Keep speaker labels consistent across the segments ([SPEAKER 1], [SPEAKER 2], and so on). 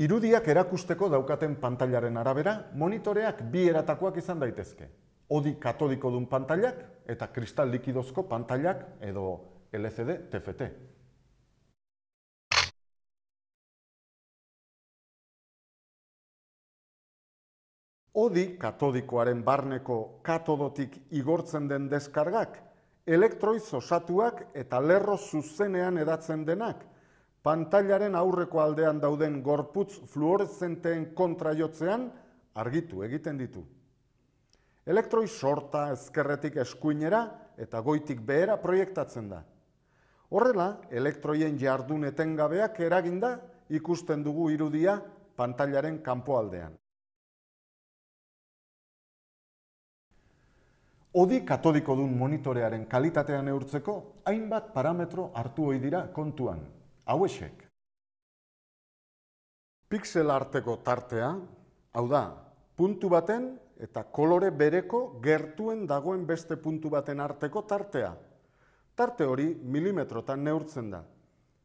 [SPEAKER 1] Irudiak erakusteko daukaten pantailaren arabera, monitoreak bi eratakoak izan daitezke. Odi katodiko dun pantailak eta kristal likidozko pantailak edo LCD TFT. Odi katodikoaren barneko katodotik igortzen den deskargak, elektroiz osatuak eta lerro zuzenean edatzen denak, pantailaren aurreko aldean dauden gorputz fluorezenteen kontraiotzean argitu egiten ditu. Elektroi sorta ezkerretik eskuinera eta goitik behera proiektatzen da. Horrela, elektroien jardun etengabeak eraginda ikusten dugu irudia pantailaren kanpoaldean. Odi katodiko dun monitorearen kalitatean neurtzeko hainbat parametro hartu ohi dira kontuan hauexek. Pixel arteko tartea, hau da, puntu baten eta kolore bereko gertuen dagoen beste puntu baten arteko tartea. Tarte hori milimetrotan neurtzen da.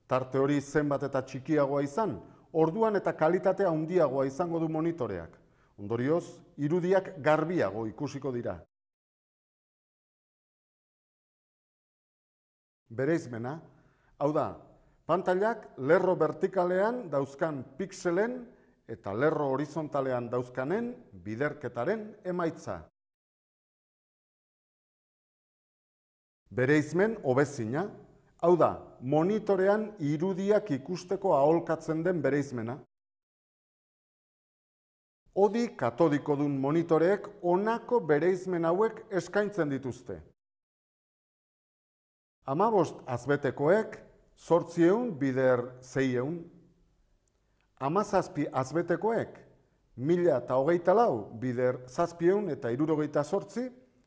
[SPEAKER 1] Tarte hori zenbat eta txikiagoa izan, orduan eta kalitatea handiagoa izango du monitoreak. Ondorioz, irudiak garbiago ikusiko dira. Bereizmena, hau da, Pantailak lerro vertikalean dauzkan pikselen eta lerro horizontalean dauzkanen biderketaren emaitza. Bereizmen obezina, hau da, monitorean irudiak ikusteko aholkatzen den bereizmena. Odi katodiko dun monitoreek onako bereizmen hauek eskaintzen dituzte. Amabost azbetekoek, Zortzieun bider zeieun. Amazazpi azbetekoek, mila eta hogeita lau bider zazpieun eta irurogeita sortzi,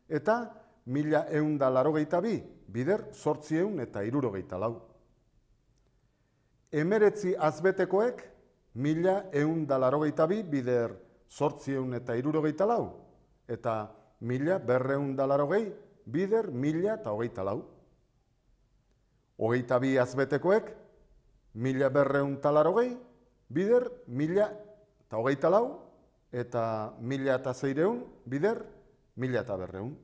[SPEAKER 1] eta mila eun da larogeita bi bider zortzieun eta irurogeita lau. Emeretzi azbetekoek, mila eun da larogeita bi bider zortzieun eta irurogeita lau, eta mila berreun da larogei bider mila eta hogeita lau hogeita bi azbetekoek, mila berreun talar hogei, bider, mila eta hogeita lau, eta mila eta zeireun, bider, mila eta berreun.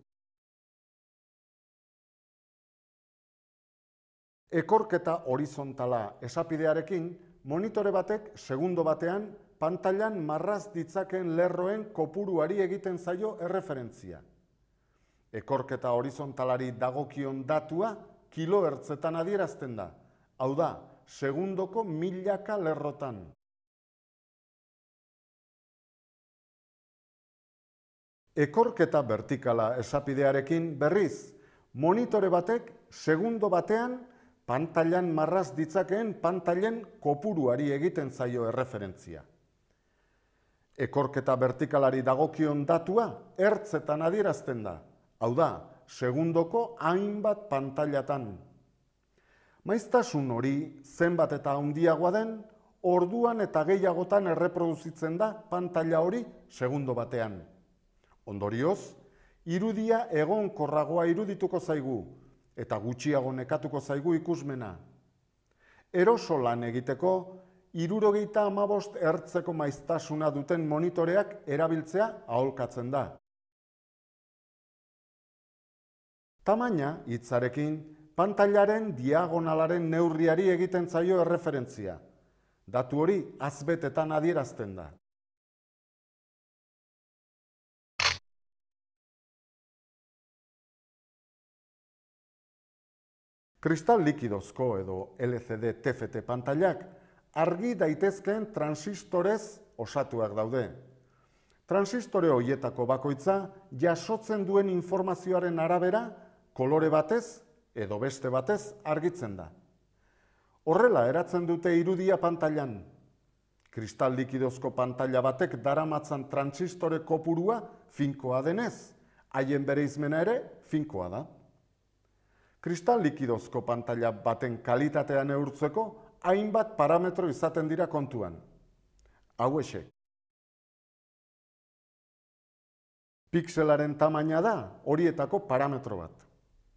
[SPEAKER 1] Ekorketa horizontala esapidearekin, monitore batek segundo batean pantailan marraz ditzaken lerroen kopuruari egiten zaio erreferentzia. Ekorketa horizontalari dagokion datua, ertzetan adierazten da. Hau da, segundoko milaka lerrotan. Ekorketa vertikala esapidearekin berriz, monitore batek segundo batean pantailan marraz ditzakeen pantailen kopuruari egiten zaio erreferentzia. Ekorketa vertikalari dagokion datua ertzetan adierazten da. Hau da, segundoko hainbat pantailatan. Maiztasun hori, zenbat eta handiagoa den, orduan eta gehiagotan erreproduzitzen da pantaila hori segundo batean. Ondorioz, irudia egon korragoa irudituko zaigu, eta gutxiago nekatuko zaigu ikusmena. Eroso lan egiteko, irurogeita amabost ertzeko maiztasuna duten monitoreak erabiltzea aholkatzen da. Tamaina hitzarekin pantailaren diagonalaren neurriari egiten zaio erreferentzia. Datu hori azbetetan adierazten da. Kristal likidozko edo LCD TFT pantailak argi daitezkeen transistorez osatuak daude. Transistore horietako bakoitza jasotzen duen informazioaren arabera kolore batez edo beste batez argitzen da. Horrela eratzen dute irudia pantailan. Kristal likidozko pantaila batek daramatzen transistore kopurua finkoa denez, haien bere izmena ere finkoa da. Kristal likidozko pantaila baten kalitatean neurtzeko hainbat parametro izaten dira kontuan. Hau exe Pixelaren tamaina da horietako parametro bat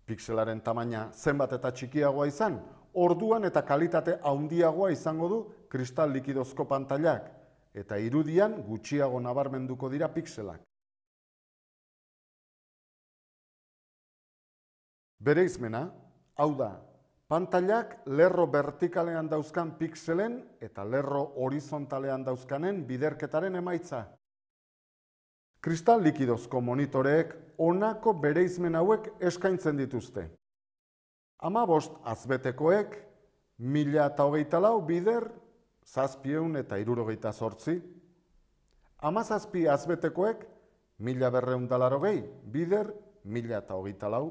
[SPEAKER 1] pikselaren tamaina zenbat eta txikiagoa izan, orduan eta kalitate handiagoa izango du kristal likidozko pantailak eta irudian gutxiago nabarmenduko dira pikselak. izmena, hau da, pantailak lerro vertikalean dauzkan pixelen eta lerro horizontalean dauzkanen biderketaren emaitza Kristal likidozko monitoreek honako bereizmen hauek eskaintzen dituzte. Ama bost azbetekoek, mila eta hogeita lau bider, zazpieun eta irurogeita sortzi. Ama zazpi azbetekoek, mila berreundalaro gehi, bider, mila eta hogeita lau,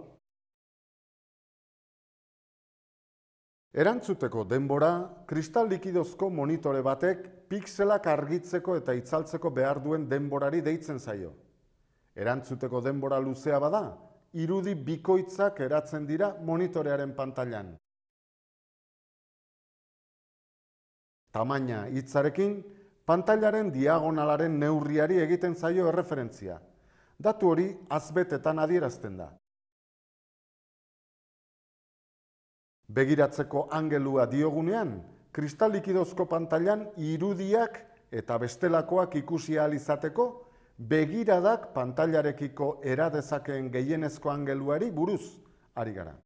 [SPEAKER 1] Erantzuteko denbora, kristal likidozko monitore batek pikselak argitzeko eta itzaltzeko behar duen denborari deitzen zaio. Erantzuteko denbora luzea bada, irudi bikoitzak eratzen dira monitorearen pantailan. Tamaina hitzarekin, pantailaren diagonalaren neurriari egiten zaio erreferentzia. Datu hori azbetetan adierazten da. Begiratzeko angelua diogunean, kristalikidozko pantailan irudiak eta bestelakoak ikusi ahal izateko, begiradak pantailarekiko eradezakeen gehienezko angeluari buruz ari gara.